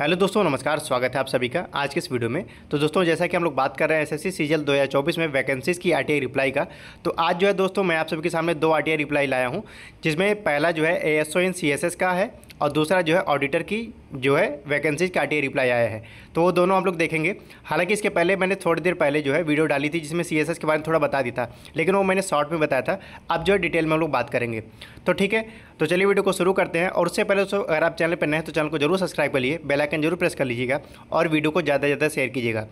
hello दोस्तों नमस्कार स्वागत है आप सभी का आज के इस वीडियो में तो दोस्तों जैसा कि हम लोग बात कर रहे हैं एसएससी सीजल 2024 में वैकेंसीज़ की आरटीआई रिप्लाई का तो आज जो है दोस्तों मैं आप सभी के सामने दो आरटीआई रिप्लाई लाया हूँ जिसमें पहला जो है ए एस का है और दूसरा जो है ऑडिटर की जो है वैकेंसीज का आर रिप्लाई आया है तो वो दोनों हम लोग देखेंगे हालांकि इसके पहले मैंने थोड़ी देर पहले जो है वीडियो डाली थी जिसमें सी के बारे में थोड़ा बता दी था लेकिन वो मैंने शॉर्ट में बताया था अब जो है डिटेल में हम लोग बात करेंगे तो ठीक है तो चलिए वीडियो को शुरू करते हैं और उससे पहले तो अगर आप चैनल पर नए हैं तो चैनल को जरूर सब्सक्राइब कर लीजिए बेलाइकन जरूर प्रेस कर लीजिएगा और वीडियो को ज़्यादा से ज़्यादा शेयर कीजिएगा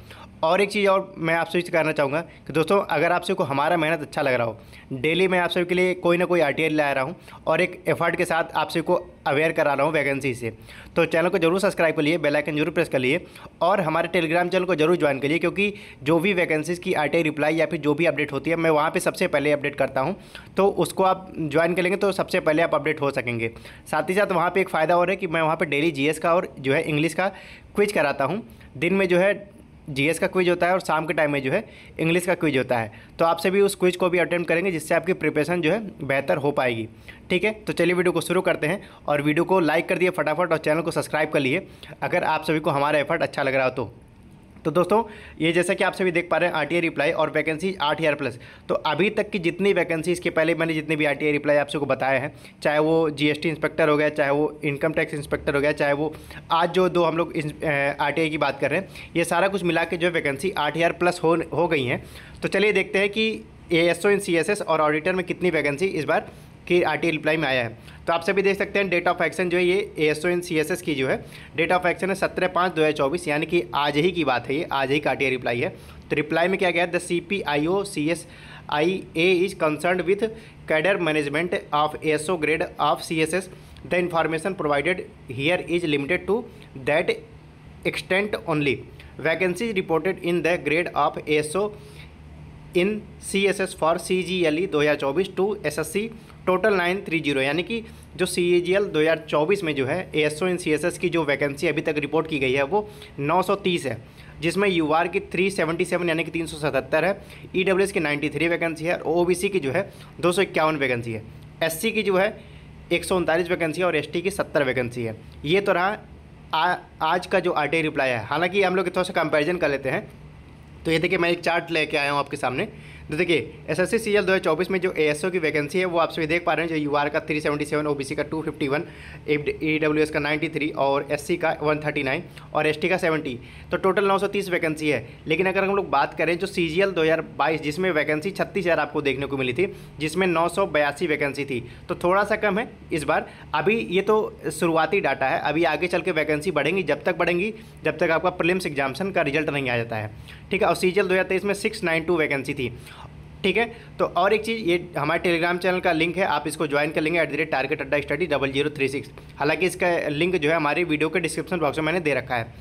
और एक चीज़ और मैं आपसे कहना चाहूँगा कि दोस्तों अगर आपसे को हमारा मेहनत अच्छा लग रहा हो डेली मैं आप सबके लिए कोई ना कोई आर ला रहा हूँ और एक एफर्ट के साथ आप सबको अवेयर करा रहा हूँ वैकेंसी से तो चैनल को जरूर सब्सक्राइब कर लिए बेलाइकन जरूर प्रेस कर लिए और हमारे टेलीग्राम चैनल को जरूर ज्वाइन करिए क्योंकि जो भी वैकेंसीज़ की आर रिप्लाई या फिर जो भी अपडेट होती है मैं वहाँ पर सबसे पहले अपडेट करता हूँ तो उसको आप ज्वाइन करेंगे तो सबसे पहले आप अपडेट हो सकेंगे साथ ही साथ वहाँ पर एक फ़ायदा और है कि मैं वहाँ पर डेली जी का और जो है इंग्लिश का क्विज कराता हूँ दिन में जो है जीएस का क्विज होता है और शाम के टाइम में जो है इंग्लिश का क्विज होता है तो आप सभी उस क्विज को भी अटेम्प्ट करेंगे जिससे आपकी प्रिपरेशन जो है बेहतर हो पाएगी ठीक है तो चलिए वीडियो को शुरू करते हैं और वीडियो को लाइक कर दिए फटाफट और चैनल को सब्सक्राइब कर लिए अगर आप सभी को हमारा एफर्ट अच्छा लग रहा हो तो तो दोस्तों ये जैसा कि आप सभी देख पा रहे हैं आर रिप्लाई और वैकेंसी आठ हज़ार प्लस तो अभी तक की जितनी वैकेंसी इसके पहले मैंने जितने भी आर रिप्लाई आप सबको बताया है चाहे वो जीएसटी इंस्पेक्टर हो गया चाहे वो इनकम टैक्स इंस्पेक्टर हो गया चाहे वो आज जो दो हम लोग आर की बात कर रहे हैं ये सारा कुछ मिला के जो वैकेंसी आठ प्लस हो, हो गई हैं तो चलिए देखते हैं कि A S O in C S S और ऑडिटर में कितनी वैकेंसी इस बार की आर टी रिप्लाई में आया है तो आप सभी देख सकते हैं डेट ऑफ एक्शन जो है ये A S O N C S S की जो है डेट ऑफ एक्शन है सत्रह पाँच दो हज़ार चौबीस यानी कि आज ही की बात है ये आज ही का आर रिप्लाई है तो रिप्लाई में क्या गया the C P I O C S I A is concern with cadre management of A S O grade of C S S the information provided here is limited to that extent only vacancies reported in the grade of S O in C S S for C G L E दो हज़ार चौबीस to S S C total nine three zero यानी कि जो सी ए G L दो हज़ार चौबीस में जो है A S O in C S S की जो वैकेंसी अभी तक रिपोर्ट की गई है वो नौ सौ तीस है जिसमें यू आर की थ्री सेवेंटी सेवन यानी कि तीन सौ सतहत्तर है ई डब्ल्यू एस की नाइन्टी थ्री वैकेंसी है और ओ बी सी की जो है दो सौ इक्यावन वैकेंसी है एस सी की जो है एक सौ उनतालीस वैकेंसी है और एस टी की सत्तर वैकेंसी है ये तो रहा आ, आज का जो आर टी रिप्लाई है हालांकि हम लोग थोड़ा सा कंपेरिजन कर लेते हैं तो ये देखिए मैं एक चार्ट लेके आया हूँ आपके सामने तो देखिए एस एस सी एल दो हज़ार चौबीस में जो ए एस ओ की वैकेंसी है वो आप सभी देख पा रहे हैं जो यू का three seventy seven O B C का two fifty one W S का नाइन्टी थ्री और एस सी का वन थर्टी नाइन और एस टी का सेवेंटी तो टोटल नौ सौ तीस वैकेंसी है लेकिन अगर हम लोग बात करें जो सी जी एल दो हज़ार बाईस जिसमें वैकेंसी छत्तीस हज़ार आपको देखने को मिली थी जिसमें नौ सौ बयासी वैकेंसी थी तो थोड़ा सा कम है इस बार अभी ये तो शुरुआती डाटा है अभी आगे चल के वैकेंसी बढ़ेंगी जब तक बढ़ेंगी जब तक आपका प्रिलिम्स एग्जामेशन का रिजल्ट नहीं आ जाता है ठीक है और सी जी दो हज़ार तेईस में सिक्स नाइन टू वैकेंसी थी ठीक है तो और एक चीज़ ये हमारे टेलीग्राम चैनल का लिंक है आप इसको ज्वाइन कर लेंगे at the rate target Adda study double zero three six हालांकि इसका लिंक जो है हमारे वीडियो के डिस्क्रिप्शन बॉक्स में मैंने दे रखा है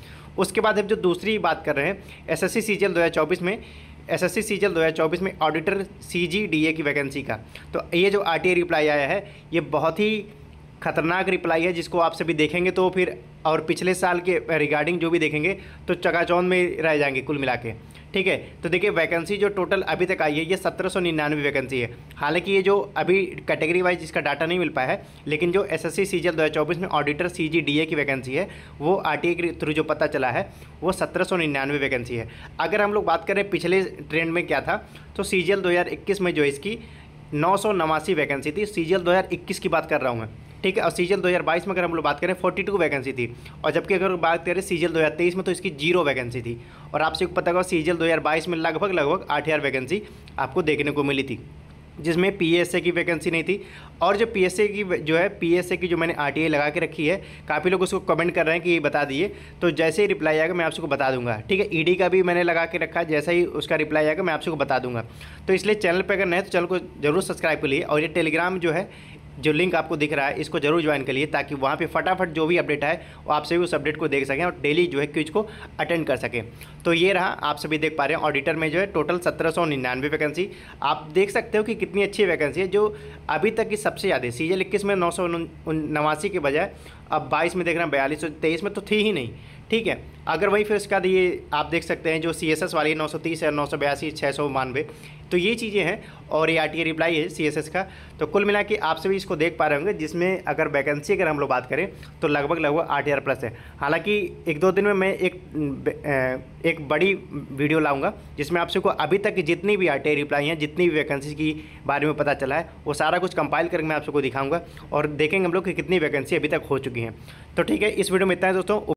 उसके बाद अब जो दूसरी बात कर रहे हैं S S C C G में S S C C G L में auditor C G D A की वैकेंसी का तो ये जो आर टी रिप्लाई आया है ये बहुत ही खतरनाक रिप्लाई है जिसको आप सभी देखेंगे तो फिर और पिछले साल के रिगार्डिंग जो भी देखेंगे तो चकाचौंध में रह जाएंगे कुल मिला के ठीक है तो देखिए वैकेंसी जो टोटल अभी तक आई है ये सत्रह सौ निन्यानवे वैकेंसी है हालांकि ये जो अभी कैटेगरी वाइज इसका डाटा नहीं मिल पाया है लेकिन जो एस एस सी में ऑडिटर सी की वैकेंसी है वो आर के थ्रू जो पता चला है वो सत्रह सौ निन्यानवे वैकेंसी है अगर हम लोग बात करें पिछले ट्रेंड में क्या था तो सी जी में जो इसकी नौ सौ नवासी वैकेंसी थी सी जी की बात कर रहा हूँ मैं ठीक है और सीजन 2022 में अगर हम लोग बात करें 42 वैकेंसी थी और जबकि अगर बात करें सीजन 2023 में तो इसकी जीरो वैकेंसी थी और आपसे पता होगा सीजन 2022 में लगभग लगभग आठ हज़ार वैकेंसी आपको देखने को मिली थी जिसमें पी की वैकेंसी नहीं थी और जो पी की जो है पी की जो मैंने आरटीए लगा के रखी है काफ़ी लोग उसको कमेंट कर रहे हैं कि ये बता दिए तो जैसे ही रिप्लाई आएगा मैं आप सबको बता दूंगा ठीक है ईडी e का भी मैंने लगा के रखा है जैसा ही उसका रिप्लाई आएगा मैं आप सबको बता दूंगा तो इसलिए चैनल पर अगर नए तो चैनल को जरूर सब्सक्राइब कर लिए और ये टेलीग्राम जो है जो लिंक आपको दिख रहा है इसको जरूर ज्वाइन करिए ताकि वहाँ पे फटाफट जो भी अपडेट है वो आप सभी उस अपडेट को देख सकें और डेली जो है क्विज को अटेंड कर सकें तो ये रहा आप सभी देख पा रहे हैं ऑडिटर में जो है टोटल सत्रह सौ निन्यानवे वैकेंसी आप देख सकते हो कि कितनी अच्छी वैकेंसी है जो अभी तक की सबसे ज़्यादा सीजल इक्कीस में नौ सौ के बजाय अब बाईस में देख रहे हैं बयालीस सौ तेईस में तो थी ही नहीं ठीक है अगर वही फिर उसके बाद ये आप देख सकते हैं जो सी एस एस वाली नौ सौ तीस है नौ सौ बयासी छः सौ बानवे तो ये चीज़ें हैं और ये आर टी रिप्लाई है सी एस एस का तो कुल मिला के आप सभी इसको देख पा रहे होंगे जिसमें अगर वैकेंसी अगर हम लोग बात करें तो लगभग लगभग आठ हज़ार प्लस है हालांकि एक दो दिन में मैं एक एक बड़ी वीडियो लाऊंगा जिसमें आप सबको अभी तक जितनी भी आर टी रिप्लाई हैं जितनी भी वैकेंसी की बारे में पता चला है वो सारा कुछ कंपाइल करके मैं आप सबको दिखाऊंगा और देखेंगे हम लोग कि कितनी वैकेंसी अभी तक हो चुकी हैं तो ठीक है इस वीडियो में इतना है दोस्तों